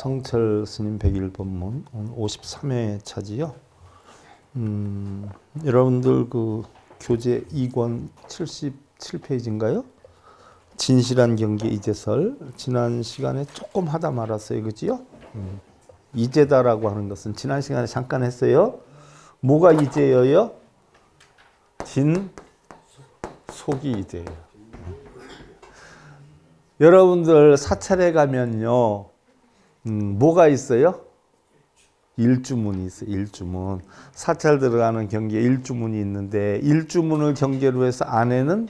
성철 스님 100일 법문 53회 차지요. 음, 여러분들 그 교재 2권 77페이지인가요? 진실한 경계 이제설 지난 시간에 조금 하다 말았어요. 그지요? 음, 이제다라고 하는 것은 지난 시간에 잠깐 했어요. 뭐가 이제예요? 진 속이 이제예요. 음. 여러분들 사찰에 가면요. 음, 뭐가 있어요? 일주문이 있어 일주문. 사찰 들어가는 경계 일주문이 있는데 일주문을 경계로 해서 안에는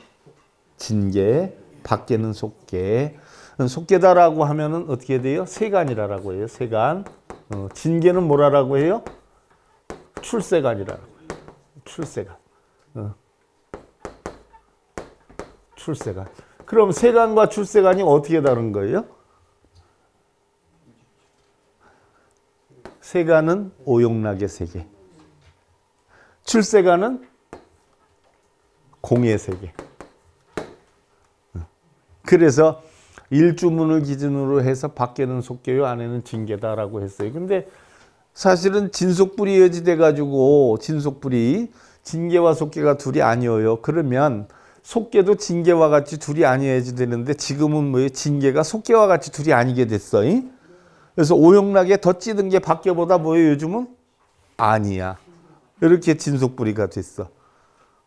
진계, 밖에는 속계. 음, 속계다라고 하면은 어떻게 돼요? 세간이라고 해요. 세간. 어, 진계는 뭐라고 해요? 출세간이라고 해요. 출세간. 어. 출세간. 그럼 세간과 출세간이 어떻게 다른 거예요? 세가는 오용락의 세계. 출세가는 공의 세계. 그래서 일주문을 기준으로 해서 밖에는 속교요 안에는 징계다라고 했어요. 근데 사실은 진속불이 여지돼 가지고 진속불이 징계와 속계가 둘이 아니어요. 그러면 속계도 징계와 같이 둘이 아니어야지 되는데 지금은 뭐 징계가 속계와 같이 둘이 아니게 됐어. 이? 그래서 오영락에 덧지던게 박겨보다 뭐예요 요즘은? 아니야. 이렇게 진속뿌리가 됐어.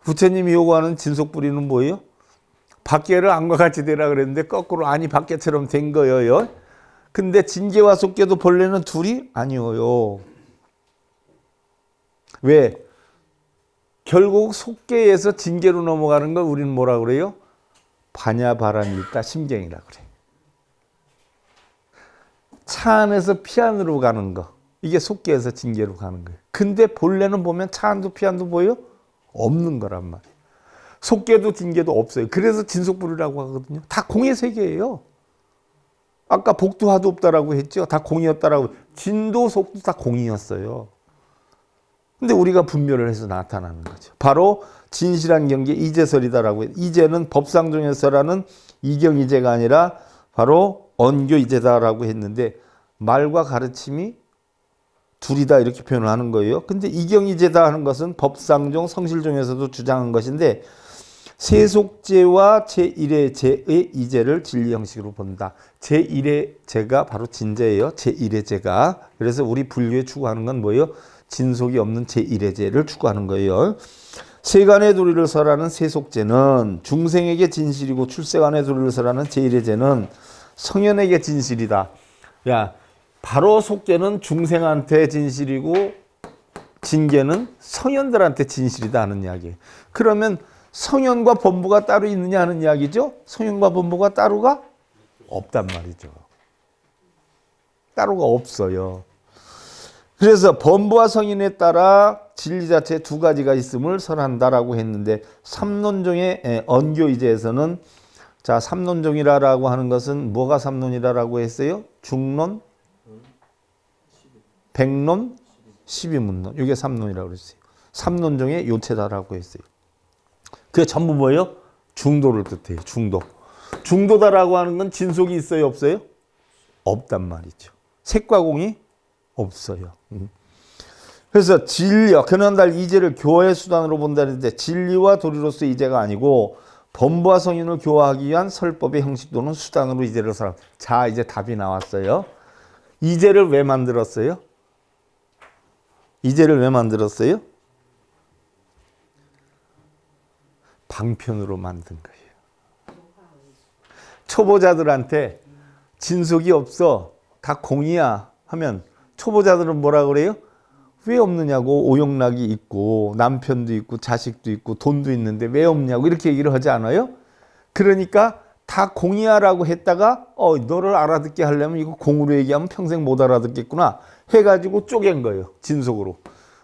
부처님이 요구하는 진속뿌리는 뭐예요? 밖에를 안과 같이 되라 그랬는데 거꾸로 아니 밖에처럼 된 거예요. 근데 진계와 속계도 본래는 둘이 아니어요. 왜? 결국 속계에서 진계로 넘어가는 걸 우리는 뭐라 그래요? 반야바람이 있다 심경이라 그래. 차 안에서 피안으로 가는 거. 이게 속기에서 징계로 가는 거예요. 근데 본래는 보면 차 안도 피안도 보여? 없는 거란 말이에요. 속계도 징계도 없어요. 그래서 진속불이라고 하거든요. 다 공의 세계예요. 아까 복도화도 없다라고 했죠. 다 공이었다라고. 진도, 속도 다 공이었어요. 근데 우리가 분묘를 해서 나타나는 거죠. 바로 진실한 경계 이재설이다라고 이제는 법상중에서라는 이경이재가 아니라 바로 언교이재다라고 했는데 말과 가르침이 둘이다 이렇게 표현을 하는 거예요. 근데 이경이제다 하는 것은 법상종, 성실종에서도 주장한 것인데 세속제와 제1의 제의 이제를 진리 형식으로 본다. 제1의 제가 바로 진제예요. 제1의 제가. 그래서 우리 분류에 추구하는 건 뭐예요? 진속이 없는 제1의 제를 추구하는 거예요. 세간의 도리를 설하는 세속제는 중생에게 진실이고 출세간의 도리를 설하는 제1의 제는 성현에게 진실이다. 야, 바로 속죄는 중생한테 진실이고 징계는 성현들한테 진실이다 하는 이야기. 그러면 성현과 범부가 따로 있느냐 하는 이야기죠. 성현과 범부가 따로가 없단 말이죠. 따로가 없어요. 그래서 범부와 성인에 따라 진리 자체 두 가지가 있음을 설한다라고 했는데 삼론종의 언교이제에서는 자삼론종이라고 하는 것은 뭐가 삼론이라고 했어요? 중론, 백론, 12문론, 이게 3논이라고 그랬어요. 3논 중에 요체다라고 했어요. 그게 전부 뭐예요? 중도를 뜻해요. 중도. 중도다라고 하는 건 진속이 있어요? 없어요? 없단 말이죠. 색과 공이 없어요. 음. 그래서 진리와 근원달 이제를 교화의 수단으로 본다는데 진리와 도리로서 이제가 아니고 범부와 성인을 교화하기 위한 설법의 형식 또는 수단으로 이제를 사람. 자 이제 답이 나왔어요. 이제를 왜 만들었어요? 이제를 왜 만들었어요? 방편으로 만든 거예요. 초보자들한테 진속이 없어. 다 공이야. 하면 초보자들은 뭐라 그래요? 왜 없느냐고 오용락이 있고 남편도 있고 자식도 있고 돈도 있는데 왜 없냐고 이렇게 얘기를 하지 않아요? 그러니까 다 공이야라고 했다가 어 너를 알아듣게 하려면 이거 공으로 얘기하면 평생 못 알아듣겠구나 해가지고 쪼갠 거예요. 진속으로.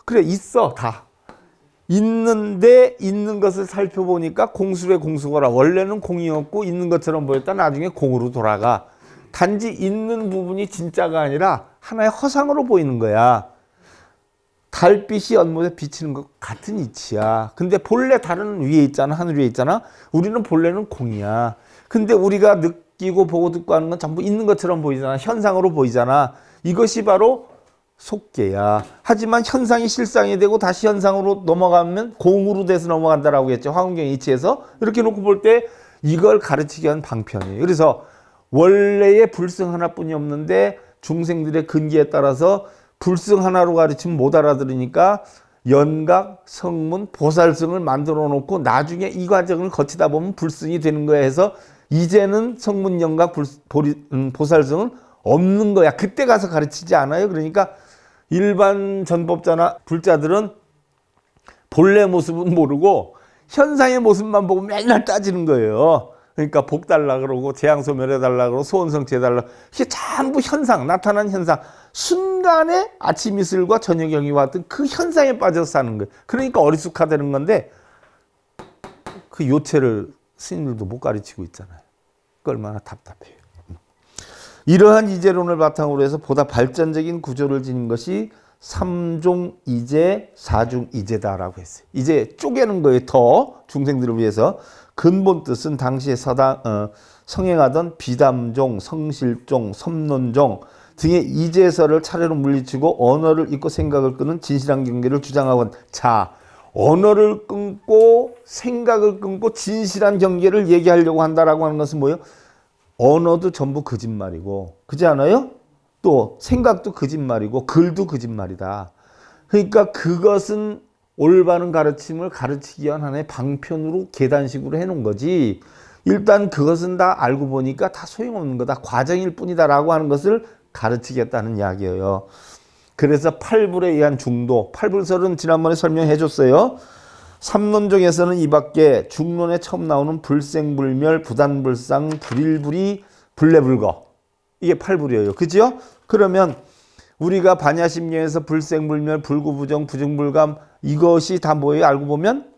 그래 있어 다. 있는데 있는 것을 살펴보니까 공수의 공수거라. 원래는 공이었고 있는 것처럼 보였다. 나중에 공으로 돌아가. 단지 있는 부분이 진짜가 아니라 하나의 허상으로 보이는 거야. 달빛이 연못에 비치는 것 같은 이치야. 근데 본래 달은 위에 있잖아. 하늘 위에 있잖아. 우리는 본래는 공이야. 근데 우리가 느끼고 보고 듣고 하는 건 전부 있는 것처럼 보이잖아. 현상으로 보이잖아. 이것이 바로 속계야. 하지만 현상이 실상이 되고 다시 현상으로 넘어가면 공으로 돼서 넘어간다라고 했죠. 황운경 이치에서 이렇게 놓고 볼 때 이걸 가르치기 위한 방편이에요. 그래서 원래의 불승 하나뿐이 없는데 중생들의 근기에 따라서 불승 하나로 가르치면 못 알아들으니까 연각, 성문, 보살승을 만들어 놓고 나중에 이 과정을 거치다 보면 불승이 되는 거야 해서 이제는 성문, 연각, 음, 보살승은 없는 거야. 그때 가서 가르치지 않아요. 그러니까 일반 전법자나 불자들은 본래 모습은 모르고 현상의 모습만 보고 맨날 따지는 거예요. 그러니까 복 달라 그러고 재앙소 멸해 달라 그러고 소원성취 달라. 이게 전부 현상, 나타난 현상. 순간에 아침 이슬과 저녁 영이 왔던 그 현상에 빠져서 사는 거예요. 그러니까 어리숙하다는 건데 그 요체를 스님들도 못 가르치고 있잖아요. 그 얼마나 답답해요. 이러한 이재론을 바탕으로 해서 보다 발전적인 구조를 지닌 것이 3종 이제, 4중 이제다라고 했어요. 이제 쪼개는 거에 더 중생들을 위해서 근본 뜻은 당시에 사당, 어, 성행하던 비담종, 성실종, 섬론종 등의 이제설을 차례로 물리치고 언어를 잊고 생각을 끄는 진실한 경계를 주장하곤 자, 언어를 끊고 생각을 끊고 진실한 경계를 얘기하려고 한다라고 하는 것은 뭐예요? 언어도 전부 거짓말이고 그지 않아요? 또 생각도 거짓말이고 글도 거짓말이다. 그러니까 그것은 올바른 가르침을 가르치기 위한 하나의 방편으로 계단식으로 해놓은 거지 일단 그것은 다 알고 보니까 다 소용없는 거다. 과정일 뿐이다 라고 하는 것을 가르치겠다는 이야기예요. 그래서 팔불에 의한 중도, 팔불설은 지난번에 설명해 줬어요. 삼론정에서는 이 밖에 중론에 처음 나오는 불생불멸, 부단불상, 불일불이, 불내불거 이게 팔불이에요. 그죠 그러면 우리가 반야심경에서 불생불멸, 불구부정, 부정불감 이것이 다 뭐예요? 알고 보면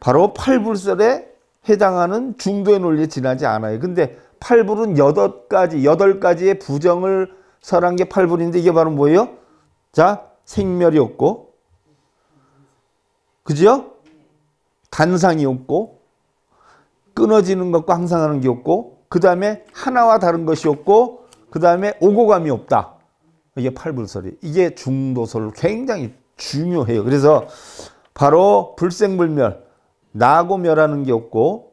바로 팔불설에 해당하는 중도의 논리에 지나지 않아요. 근데 팔불은 여덟 가지, 여덟 가지의 부정을 설한 게 팔불인데 이게 바로 뭐예요? 자, 생멸이 없고 그죠 단상이 없고 끊어지는 것과 항상 하는 게 없고 그 다음에 하나와 다른 것이 없고 그 다음에 오고감이 없다. 이게 팔불설이 이게 중도설 굉장히 중요해요. 그래서 바로 불생불멸 나고 멸하는 게 없고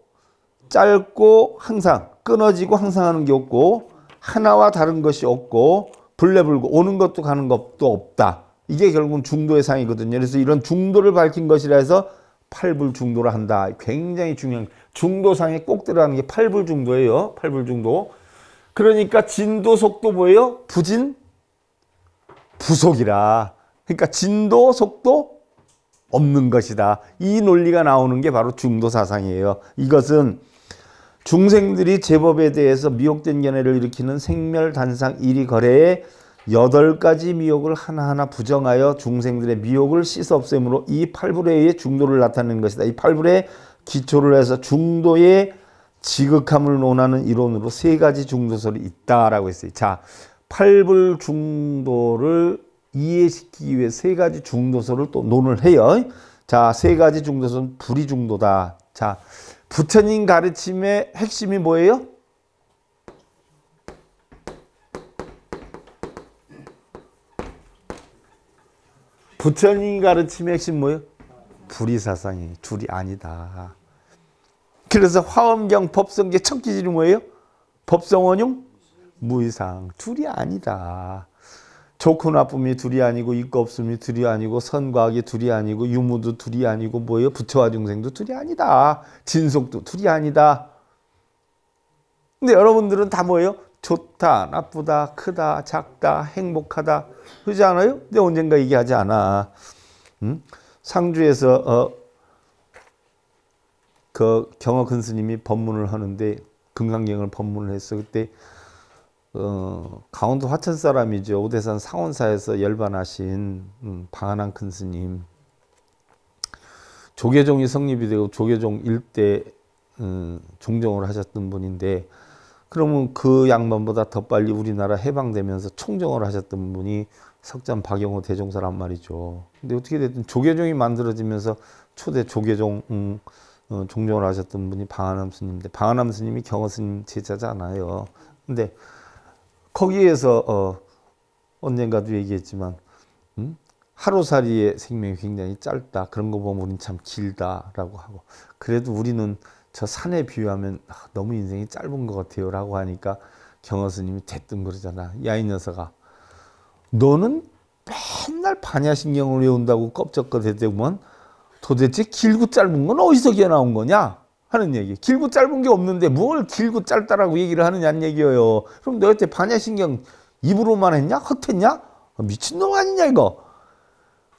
짧고 항상 끊어지고 항상 하는 게 없고 하나와 다른 것이 없고 불레불고 오는 것도 가는 것도 없다. 이게 결국은 중도의 상이거든요. 그래서 이런 중도를 밝힌 것이라 해서 팔불 중도를 한다. 굉장히 중요한 중도상에 꼭 들어가는 게 팔불 중도예요. 팔불 중도. 그러니까 진도 속도 뭐예요? 부진 부속이라. 그러니까 진도 속도 없는 것이다. 이 논리가 나오는 게 바로 중도 사상이에요. 이것은 중생들이 제법에 대해서 미혹된 견해를 일으키는 생멸 단상 이리 거래에 여덟 가지 미혹을 하나하나 부정하여 중생들의 미혹을 씻어 없애므로 이 팔불의의 중도를 나타내는 것이다. 이 팔불의 기초를 해서 중도의 지극함을 논하는 이론으로 세 가지 중도설이 있다라고 했어요. 자, 팔불 중도를 이해시키기 위해 세 가지 중도설을 또 논을 해요. 자, 세 가지 중도설은 불이 중도다. 자, 부처님 가르침의 핵심이 뭐예요? 부처님 가르침의 핵심 뭐예요? 불의사상이 둘이 아니다. 그래서 화엄경 법성제 첫 기질이 뭐예요? 법성원용 무의상 둘이 아니다. 좋고 나쁨이 둘이 아니고 있고 없음이 둘이 아니고 선과학이 둘이 아니고 유무도 둘이 아니고 뭐예요? 부처와 중생도 둘이 아니다. 진속도 둘이 아니다. 근데 여러분들은 다 뭐예요? 좋다, 나쁘다, 크다, 작다, 행복하다. 그러지 않아요? 근데 언젠가 얘기하지 않아. 음? 상주에서 어, 그 경어 큰 스님이 법문을 하는데 금강경을 법문을 했어. 그때 어, 강원도 화천 사람이죠. 오대산 상원사에서 열반하신 음, 방한한 큰 스님. 조계종이 성립이 되고 조계종 일대 음, 종정을 하셨던 분인데 그러면 그 양반보다 더 빨리 우리나라 해방되면서 총정을 하셨던 분이 석전 박영호 대종사란 말이죠. 근데 어떻게 됐든 조계종이 만들어지면서 초대 조계종 음, 어, 종정을 하셨던 분이 방한암 스님인데 방한암 스님이 경허 스님 제자잖아요. 근데 거기에서 어, 언젠가도 얘기했지만 음? 하루살이의 생명이 굉장히 짧다. 그런 거 보면 우린 참 길다라고 하고 그래도 우리는 저 산에 비유하면 아, 너무 인생이 짧은 것 같아요 라고 하니까 경호 스님이 대뜸 그러잖아 야 이 녀석아 너는 맨날 반야신경을 외운다고 껍적거대대구만 도대체 길고 짧은 건 어디서 기어 나온 거냐 하는 얘기 길고 짧은 게 없는데 뭘 길고 짧다라고 얘기를 하느냐는 얘기예요 그럼 너한테 반야신경 입으로만 했냐 헛했냐 미친놈 아니냐 이거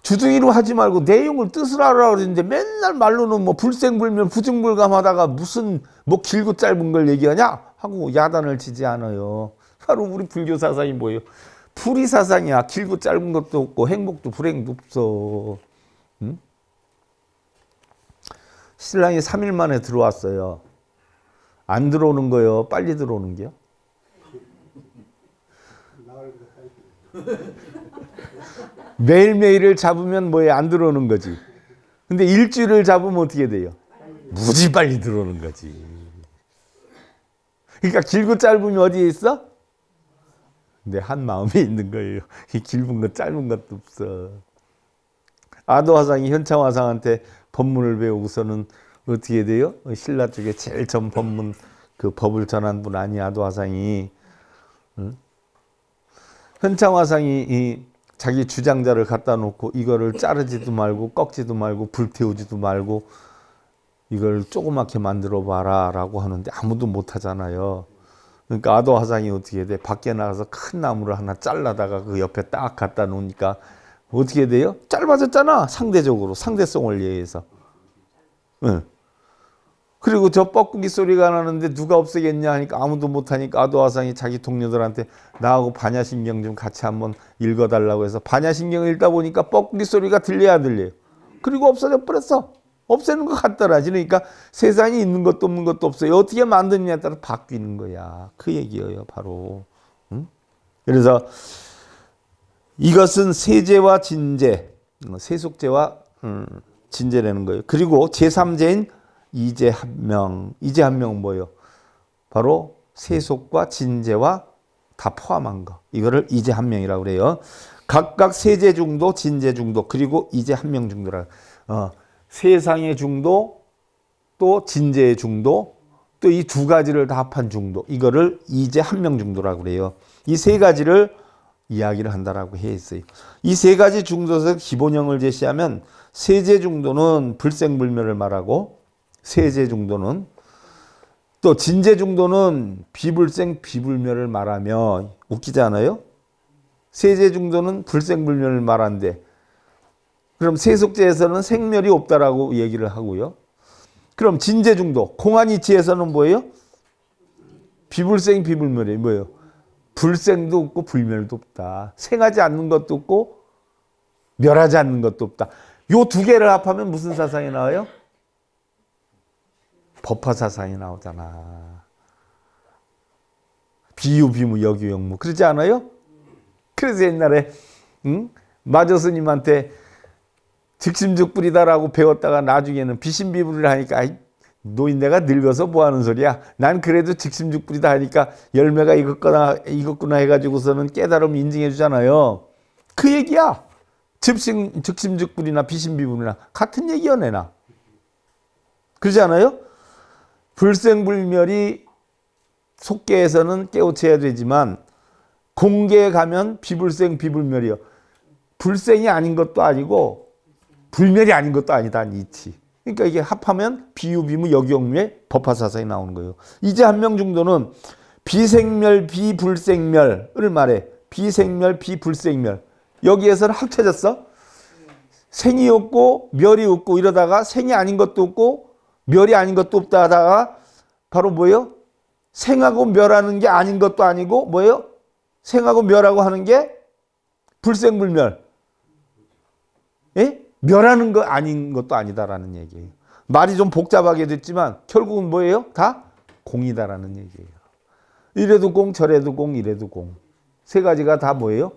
주둥이로 하지 말고 내용을 뜻을 알아 그러는데 맨날 말로는 뭐 불생불멸 부증불감하다가 무슨 뭐 길고 짧은 걸 얘기하냐 하고 야단을 치지 않아요. 바로 우리 불교 사상이 뭐예요? 풀이 사상이야. 길고 짧은 것도 없고 행복도 불행도 없어. 응? 신랑이 3일 만에 들어왔어요. 안 들어오는 거요. 빨리 들어오는 게요. 매일매일을 잡으면 뭐에 안 들어오는 거지. 근데 일주일을 잡으면 어떻게 돼요? 무지 빨리 들어오는 거지. 그러니까 길고 짧으면 어디에 있어? 근데 한 마음에 있는 거예요. 이 길은 것 짧은 것도 없어. 아도 화상이 현창 화상한테 법문을 배우고서는 어떻게 돼요? 신라 쪽에 제일 처음 법문 그 법을 전한 분 아니 아도 화상이 응? 현창 화상이 자기 주장자를 갖다 놓고 이거를 자르지도 말고 꺾지도 말고 불태우지도 말고 이걸 조그맣게 만들어 봐라 라고 하는데 아무도 못 하잖아요. 그러니까 아도 화상이 어떻게 돼? 밖에 나가서 큰 나무를 하나 잘라다가 그 옆에 딱 갖다 놓으니까 어떻게 돼요? 짧아졌잖아. 상대적으로 상대성을 위해서. 응. 그리고 저 뻐꾸기 소리가 나는데 누가 없애겠냐 하니까 아무도 못하니까 아도화상이 자기 동료들한테 나하고 반야신경 좀 같이 한번 읽어달라고 해서 반야신경을 읽다 보니까 뻐꾸기 소리가 들려야 들려요. 그리고 없어져 버렸어. 없애는 것같더라 그러니까 세상에 있는 것도 없는 것도 없어요. 어떻게 만드느냐에 따라 바뀌는 거야. 그 얘기예요. 바로. 응? 그래서 이것은 세제와 진제, 어, 세속제와 음, 진제라는 거예요. 그리고 제3제인 이제 한 명, 이제 한명은 뭐예요? 바로 세속과 진제와 다 포함한 거. 이거를 이제 한 명이라고 그래요. 각각 세제 중도, 진제 중도, 그리고 이제 한 명 중도라. 어, 세상의 중도, 또 진제의 중도, 또 이 두 가지를 다 합한 중도. 이거를 이제 한 명 중도라고 그래요. 이 세 가지를 이야기를 한다라고 해 있어요. 이 세 가지 중도에서 기본형을 제시하면 세제 중도는 불생불멸을 말하고 세제 중도는 또 진제 중도는 비불생 비불멸을 말하며 웃기지 않아요? 세제 중도는 불생불멸을 말한데 그럼 세속제에서는 생멸이 없다라고 얘기를 하고요. 그럼 진제 중도 공안이치에서는 뭐예요? 비불생 비불멸이 뭐예요? 불생도 없고 불멸도 없다. 생하지 않는 것도 없고 멸하지 않는 것도 없다. 요 두 개를 합하면 무슨 사상이 나와요? 법화사상이 나오잖아. 비유비무 여기영무 뭐 그러지 않아요? 그래서 옛날에 응? 마저 스님한테 즉심즉불이다라고 배웠다가 나중에는 비신비불을 하니까 아이, 노인네가 늙어서 뭐하는 소리야? 난 그래도 즉심즉불이다 하니까 열매가 익었거나 익었구나 해가지고서는 깨달음 인증해 주잖아요. 그 얘기야. 즉심 즉심즉불이나 비신비불이나 같은 얘기야 내나. 그러지 않아요? 불생불멸이 속계에서는 깨우쳐야 되지만 공개에 가면 비불생 비불멸이요. 불생이 아닌 것도 아니고 불멸이 아닌 것도 아니다 이치. 그러니까 이게 합하면 비유비무 역경류의 법화사상이 나오는 거예요. 이제 한 명 정도는 비생멸 비불생멸을 말해. 비생멸 비불생멸. 여기에서는 합쳐졌어. 생이 없고 멸이 없고 이러다가 생이 아닌 것도 없고 멸이 아닌 것도 없다 하다가 바로 뭐예요? 생하고 멸하는 게 아닌 것도 아니고 뭐예요? 생하고 멸하고 하는 게 불생불멸. 예? 멸하는 거 아닌 것도 아니다라는 얘기예요. 말이 좀 복잡하게 됐지만 결국은 뭐예요? 다 공이다라는 얘기예요. 이래도 공, 저래도 공, 이래도 공. 세 가지가 다 뭐예요?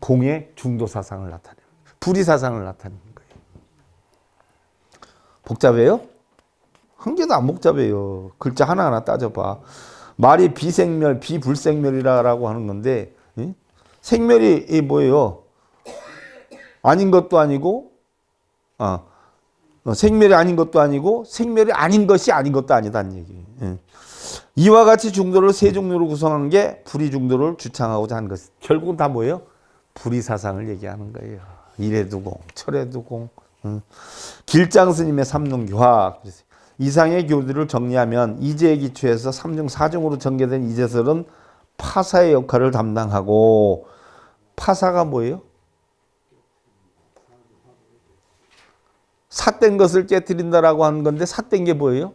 공의 중도 사상을 나타내는 불의 사상을 나타내는 거예요. 복잡해요? 한 개도 안 복잡해요. 글자 하나하나 따져봐. 말이 비생멸, 비불생멸이라고 하는 건데 응? 예? 생멸이 뭐예요? 아닌 것도 아니고 아, 어, 생멸이 아닌 것도 아니고 생멸이 아닌 것이 아닌 것도 아니다는 얘기요 응. 예. 이와 같이 중도를 세 종류로 구성한 게 불의 중도를 주창하고자 한 것. 결국은 다 뭐예요? 불의 사상을 얘기하는 거예요. 이래두공, 철에두공. 응. 길장 스님의 삼농교학. 이상의 교주를 정리하면 이제에기초에서 3중 4중으로 전개된 이제설은 파사의 역할을 담당하고 파사가 뭐예요? 삿된 것을 깨뜨린다라고 하 건데 삿된 게 뭐예요?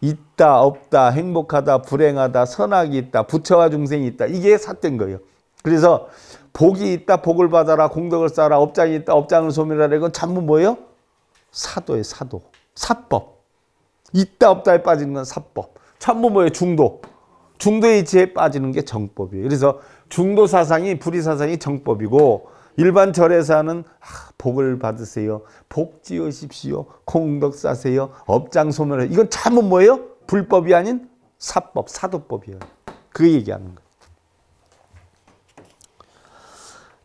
있다, 없다, 행복하다, 불행하다, 선악이 있다, 부처와 중생이 있다. 이게 삿된 거예요. 그래서 복이 있다, 복을 받아라, 공덕을 쌓아라, 업장이 있다, 업장을 소멸하라. 이건 전부 뭐예요? 사도예 사도. 사법. 있다 없다에 빠지는 건 사법. 참부모의 중도. 중도의 이치에 빠지는 게 정법이에요. 그래서 중도 사상이 불의 사상이 정법이고 일반 절에서는 아, 복을 받으세요. 복 지으십시오. 공덕 사세요. 업장 소멸해. 이건 참은 뭐예요? 불법이 아닌 사법, 사도법이에요. 그 얘기하는 거예요.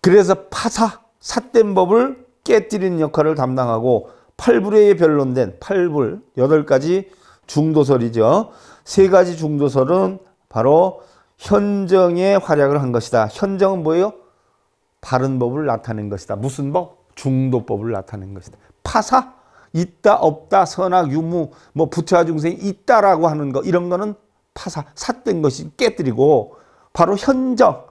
그래서 파사, 삿된 법을 깨뜨리는 역할을 담당하고 8불에 변론된 8불 8가지 중도설이죠. 세 가지 중도설은 바로 현정의 활약을 한 것이다. 현정은 뭐예요? 바른 법을 나타낸 것이다. 무슨 법? 중도법을 나타낸 것이다. 파사? 있다, 없다, 선악, 유무, 뭐 부처와 중생 있다라고 하는 거 이런 거는 파사, 삿된 것이 깨뜨리고 바로 현정,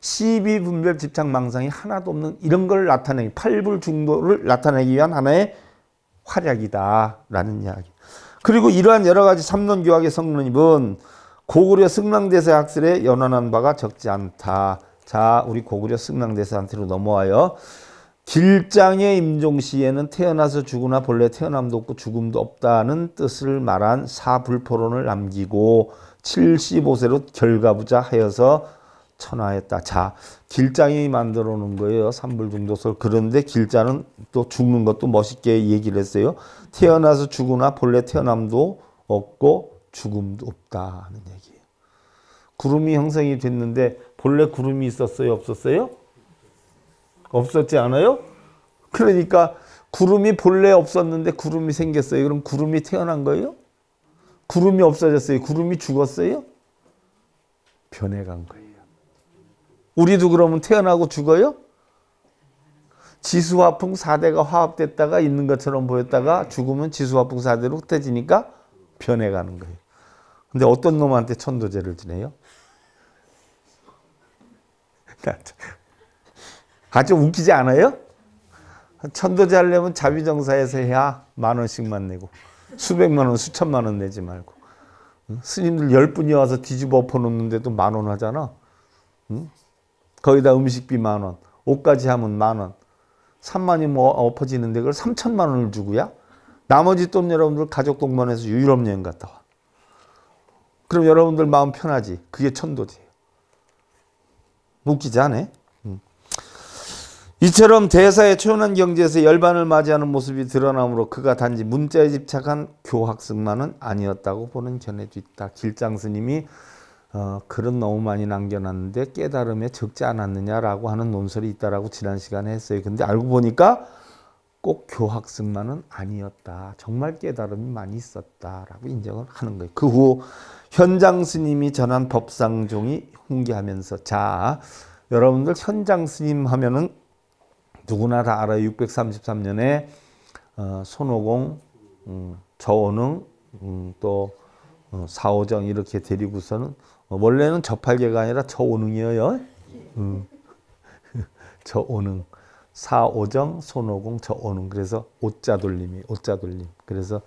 시비, 분별, 집착, 망상이 하나도 없는 이런 걸 나타내기, 팔불 중도를 나타내기 위한 하나의 활약이다라는 이야기. 그리고 이러한 여러 가지 삼론 교학의 성론입은 고구려 승랑대사 학설에 연원한 바가 적지 않다. 자, 우리 고구려 승랑대사한테로 넘어와요. 길장의 임종시에는 태어나서 죽으나 본래 태어남도 없고 죽음도 없다는 뜻을 말한 사불포론을 남기고 75세로 결가부자 하여서 천하했다. 자, 길장이 만들어 놓은 거예요. 산불 중독설. 그런데 길자는 또 죽는 것도 멋있게 얘기를 했어요. 태어나서 죽으나 본래 태어남도 없고 죽음도 없다는 얘기예요. 구름이 형성이 됐는데 본래 구름이 있었어요? 없었어요? 없었지 않아요? 그러니까 구름이 본래 없었는데 구름이 생겼어요. 그럼 구름이 태어난 거예요? 구름이 없어졌어요. 구름이 죽었어요? 변해간 거예요. 우리도 그러면 태어나고 죽어요? 지수화풍 4대가 화합됐다가 있는 것처럼 보였다가 죽으면 지수화풍 4대로 흩어지니까 변해가는 거예요. 근데 어떤 놈한테 천도제를 지내요? 아주 웃기지 않아요? 천도제 하려면 자비정사에서 해야 만 원씩만 내고 수백만 원, 수천만 원 내지 말고 스님들 열 분이 와서 뒤집어 엎어놓는데도 만 원 하잖아. 응? 거기다 음식비 만 원, 옷까지 하면 만 원, 3만이 뭐 엎어지는데 그걸 3천만 원을 주고야? 나머지 돈 여러분들 가족 동반해서 유럽 여행 갔다 와. 그럼 여러분들 마음 편하지. 그게 천도지. 웃기지 않아? 음. 이처럼 대사의 초연한 경지에서 열반을 맞이하는 모습이 드러나므로 그가 단지 문자에 집착한 교학습만은 아니었다고 보는 견해도 있다. 길장 스님이 어, 글은 너무 많이 남겨놨는데 깨달음에 적지 않았느냐라고 하는 논설이 있다라고 지난 시간에 했어요. 근데 알고 보니까 꼭 교학습만은 아니었다. 정말 깨달음이 많이 있었다라고 인정을 하는 거예요. 그 후 현장 스님이 전한 법상종이 훈계하면서 자 여러분들 현장 스님 하면은 누구나 다 알아요. 633년에 어, 손오공, 음, 저오흥 음, 또 어, 사오정 이렇게 데리고서는 어, 원래는 저팔계가 아니라 저오능이에요. 음. 저오능. 사오정, 손오공, 저오능. 그래서 오자돌림이 오자돌림. 그래서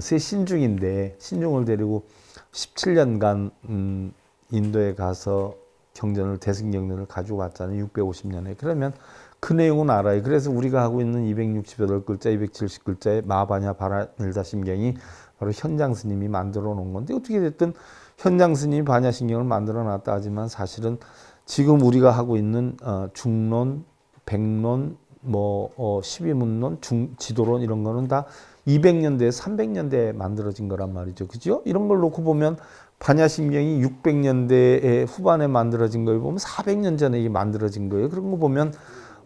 새 신중인데 신중을 데리고 17년간 음, 인도에 가서 경전을 대승 경전을 가지고 왔잖아요. 650년에. 그러면 그 내용은 알아요. 그래서 우리가 하고 있는 268글자, 270글자의 마바냐 바라닐다 심경이 바로 현장 스님이 만들어 놓은 건데 어떻게 됐든 현장 스님이 반야신경을 만들어 놨다 하지만 사실은 지금 우리가 하고 있는 어, 중론, 백론, 뭐 어, 12문론, 중, 지도론 이런 거는 다 200년대, 300년대에 만들어진 거란 말이죠. 그죠? 이런 걸 놓고 보면 반야신경이 600년대 후반에 만들어진 걸 보면 400년 전에 이 만들어진 거예요. 그런 거 보면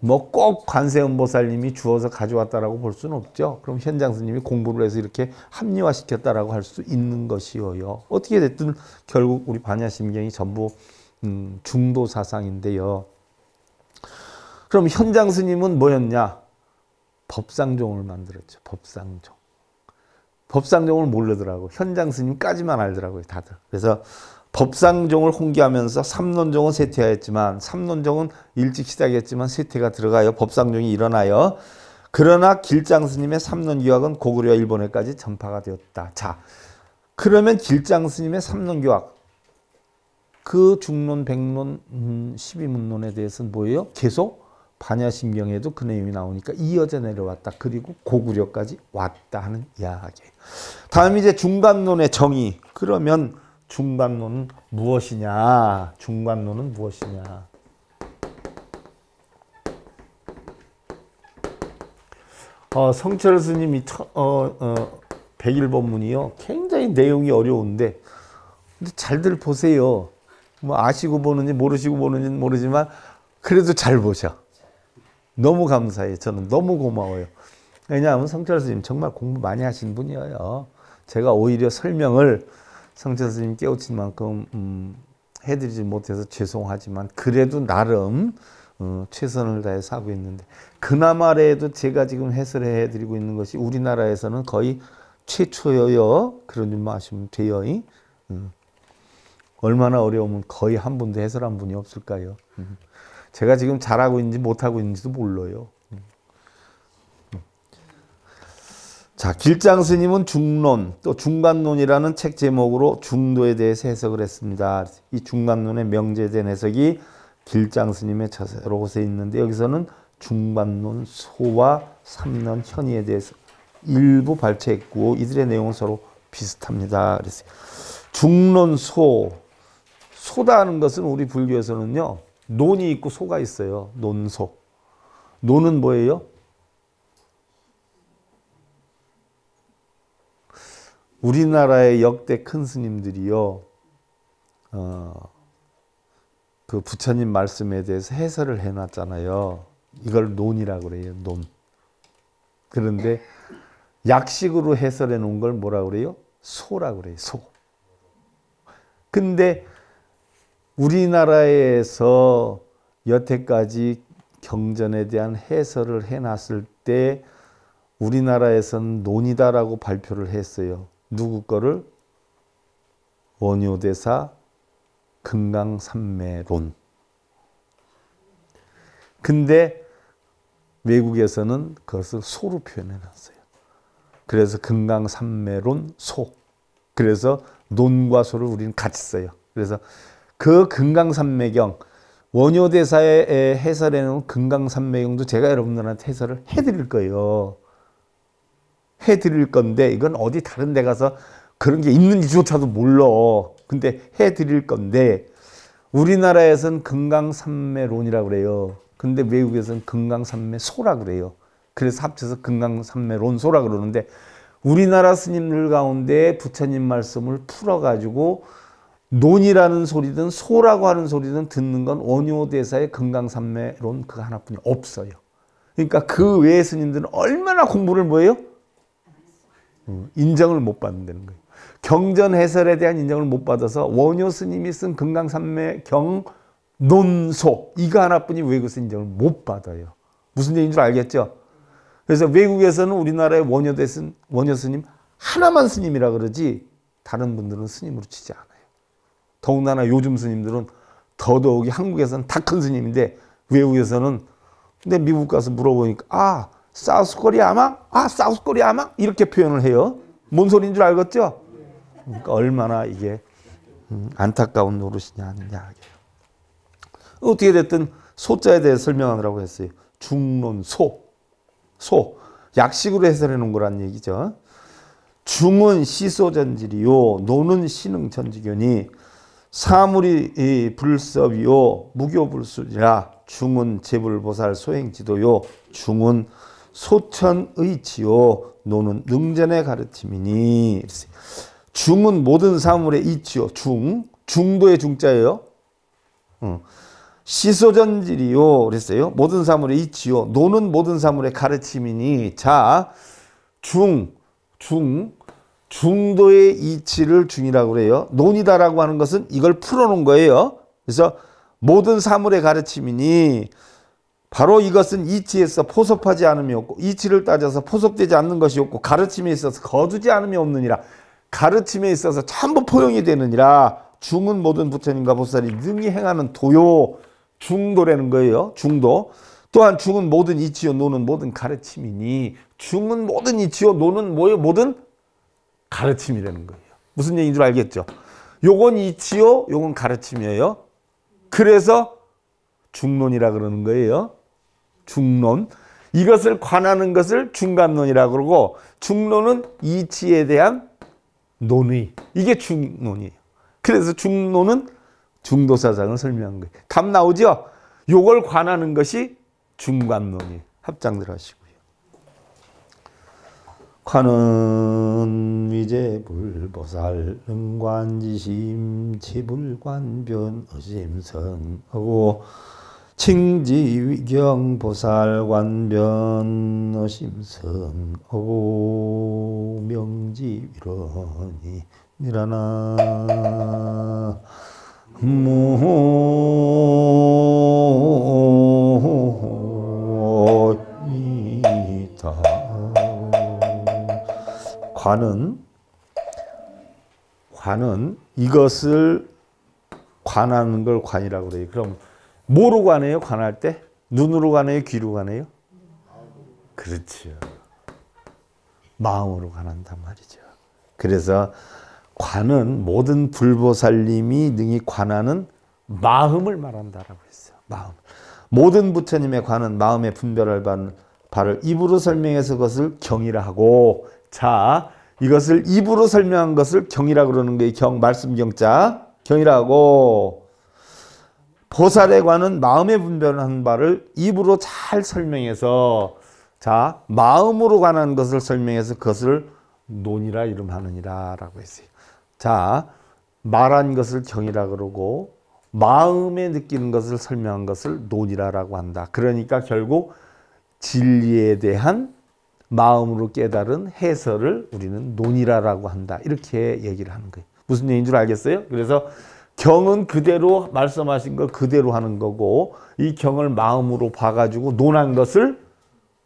뭐꼭 관세음보살님이 주어서 가져왔다라고 볼 수는 없죠. 그럼 현장 스님이 공부를 해서 이렇게 합리화시켰다라고 할 수 있는 것이어요. 어떻게 됐든 결국 우리 반야심경이 전부 음, 중도 사상인데요. 그럼 현장 스님은 뭐였냐? 법상종을 만들었죠. 법상종. 법상종을 모르더라고. 현장 스님까지만 알더라고요, 다들. 그래서 법상종을 홍기하면서 삼론종은 쇠퇴하였지만 삼론종은 일찍 시작했지만 쇠퇴가 들어가요. 법상종이 일어나요. 그러나 길장 스님의 삼론 교학은 고구려와 일본에까지 전파가 되었다. 자, 그러면 길장 스님의 삼론 교학 그 중론, 백론, 음, 십이문론에 대해서는 뭐예요? 계속 반야심경에도 그 내용이 나오니까 이어져 내려왔다. 그리고 고구려까지 왔다 하는 이야기예요. 다음 이제 중간론의 정의. 그러면 중간론은 무엇이냐? 중간론은 무엇이냐? 어, 성철 스님이 어, 어, 1 0 1문이요 굉장히 내용이 어려운데 근데 잘들 보세요. 뭐 아시고 보는지 모르시고 보는지 모르지만 그래도 잘 보셔. 너무 감사해요. 저는 너무 고마워요. 왜냐하면 성철 스님 정말 공부 많이 하신 분이에요. 제가 오히려 설명을 성선생님 깨우친 만큼 음, 해드리지 못해서 죄송하지만 그래도 나름 어, 최선을 다해서 하고 있는데 그나마라도 제가 지금 해설해 드리고 있는 것이 우리나라에서는 거의 최초여요 그런 줄 아시면 돼요 음. 얼마나 어려우면 거의 한 분도 해설한 분이 없을까요 음. 제가 지금 잘하고 있는지 못하고 있는지도 몰라요 자, 길장 스님은 중론 또 중간론이라는 책 제목으로 중도에 대해서 해석을 했습니다. 이 중간론의 명제된 해석이 길장 스님의 저세로 곳에 있는데 여기서는 중간론 소와 삼론 현의에 대해서 일부 발췌했고 이들의 내용은 서로 비슷합니다. 그래서 중론 소 소다는 것은 우리 불교에서는요 논이 있고 소가 있어요. 논소. 논은 뭐예요? 우리나라의 역대 큰 스님들이요, 어, 그 부처님 말씀에 대해서 해설을 해놨잖아요. 이걸 논이라고 그래요, 논. 그런데 약식으로 해설해 놓은 걸 뭐라 그래요? 소라 그래요, 소. 근데 우리나라에서 여태까지 경전에 대한 해설을 해놨을 때 우리나라에서는 논이다라고 발표를 했어요. 누구 거를 원효대사 금강삼매론. 근데 외국에서는 그것을 소로 표현해 놨어요. 그래서 금강삼매론 소. 그래서 논과 소를 우리는 같이 써요. 그래서 그 금강삼매경 원효대사의 해설에는 금강삼매경도 제가 여러분들한테 해설을 해드릴 거예요. 해 드릴 건데 이건 어디 다른 데 가서 그런 게 있는지조차도 몰라. 근데 해 드릴 건데 우리나라에선 금강산매론이라고 그래요. 근데 외국에서 금강산매소라 그래요. 그래서 합쳐서 금강산매론소라 그러는데 우리나라 스님들 가운데 부처님 말씀을 풀어가지고 논이라는 소리든 소라고 하는 소리든 듣는 건 원효대사의 금강산매론 그 하나뿐이 없어요. 그러니까 그 외의 스님들은 얼마나 공부를 뭐예요? 어, 인정을 못 받는다는 거예요. 경전 해설에 대한 인정을 못 받아서 원효 스님이 쓴 금강산매 경 논소 이거 하나뿐이 외국에서 인정을 못 받아요. 무슨 얘기인 줄 알겠죠? 그래서 외국에서는 우리나라의 원효대 쓴 원효 스님 하나만 스님이라 그러지 다른 분들은 스님으로 치지 않아요. 더군다나 요즘 스님들은 더더욱이 한국에서는 다 큰 스님인데 외국에서는 근데 미국 가서 물어보니까 아 사우스 코리아망? 아, 사우스 코리아망? 이렇게 표현을 해요. 뭔 소리인 줄 알겠죠? 그러니까 얼마나 이게 음, 안타까운 노릇이냐 하느냐. 어떻게 됐든 소자에 대해 설명하느라고 했어요. 중론 소. 소. 약식으로 해설해 놓은 거란 얘기죠. 중은 시소전질이요. 노는 신흥천지견이 사물이 불섭이요. 무교불수라. 중은 재불보살 소행지도요. 중은 소천의지요 노는 능전의 가르침이니 중은 모든 사물의 이치요 중 중도의 중자예요 시소전질이요 그랬어요 모든 사물의 이치요 노는 모든 사물의 가르침이니 자중 중, 중도의 이치를 중이라고 그래요. 논이다라고 하는 것은 이걸 풀어놓은 거예요. 그래서 모든 사물의 가르침이니 바로 이것은 이치에서 포섭하지 않음이 없고 이치를 따져서 포섭되지 않는 것이 없고 가르침에 있어서 거두지 않음이 없느니라 가르침에 있어서 전부 포용이 되느니라 중은 모든 부처님과 보살이 능히 행하는 도요 중도라는 거예요 중도 또한 중은 모든 이치요 노는 모든 가르침이니 중은 모든 이치요 노는 뭐예요 모든 가르침이라는 거예요 무슨 얘기인 줄 알겠죠 요건 이치요 요건 가르침이에요 그래서 중론이라 그러는 거예요 중론 이것을 관하는 것을 중간론이라고 그러고 중론은 이치에 대한 논의 이게 중론이에요. 그래서 중론은 중도사상을 설명한 거예요. 답 나오죠? 요걸 관하는 것이 중간론이 합장들 하시고요. 관은 위제 불보살 음관지심 지불관변 어심성하고 칭지위경 보살 관변 어심선 어 명지 위론이 일어나 모이다 관은 관은 이것을 관하는 걸 관이라고 그래요. 그럼 뭐로 가네요? 관할 때? 눈으로 가네요? 귀로 가네요? 그렇죠. 마음으로 관한단 말이죠. 그래서 관은 모든 불보살님이 능히 관하는 마음을 말한다라고 했어요. 마음. 모든 부처님의 관은 마음의 분별할 바를 입으로 설명해서 그것을 경이라 하고 자 이것을 입으로 설명한 것을 경이라 그러는 거요경 말씀 경자 경이라고 보살에 관한 마음의 분별을 하는 바를 입으로 잘 설명해서 자 마음으로 관한 것을 설명해서 그것을 논이라 이름하느니라 라고 했어요. 자 말한 것을 경이라 그러고 마음에 느끼는 것을 설명한 것을 논이라라고 한다. 그러니까 결국 진리에 대한 마음으로 깨달은 해설을 우리는 논이라라고 한다. 이렇게 얘기를 하는 거예요. 무슨 얘기인 줄 알겠어요? 그래서 경은 그대로 말씀하신 거 그대로 하는 거고 이 경을 마음으로 봐가지고 논한 것을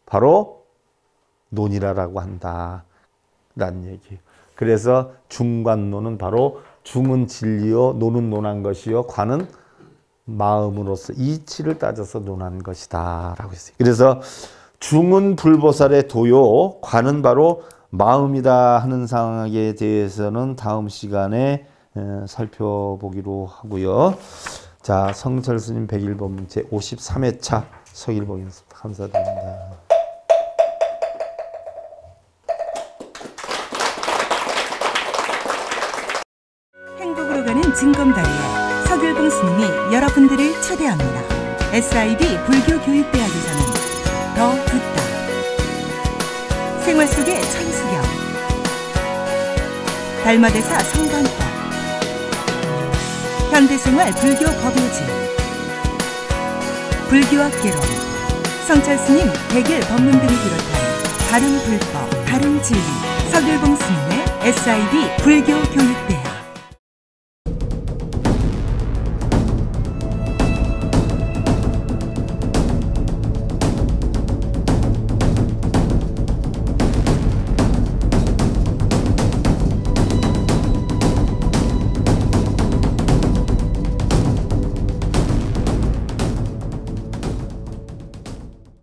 바로 논이라라고 한다. 는 얘기. 예요 그래서 중관론은 바로 중은 진리요 논은 논한 것이요 관은 마음으로서 이치를 따져서 논한 것이다 라고 했어요. 그래서 중은 불보살의 도요 관은 바로 마음이다 하는 상황에 대해서는 다음 시간에 예, 살펴보기로 하고요. 자, 성철 스님 101번 제 53회차 성일봉 연습 감사드립니다. 행복으로 가는 증검다리에 서길봉 스님이 여러분들을 초대합니다. SIB 불교교육대학에서는 더 듣다 생활 속의 천수경 달마대사 성강 현대생활 불교 법요지 불교학 개론 성찰 스님 백일 법문 등을 비롯한 바른 불법, 바른 진리, 서길봉 스님의 SIB 불교 교육대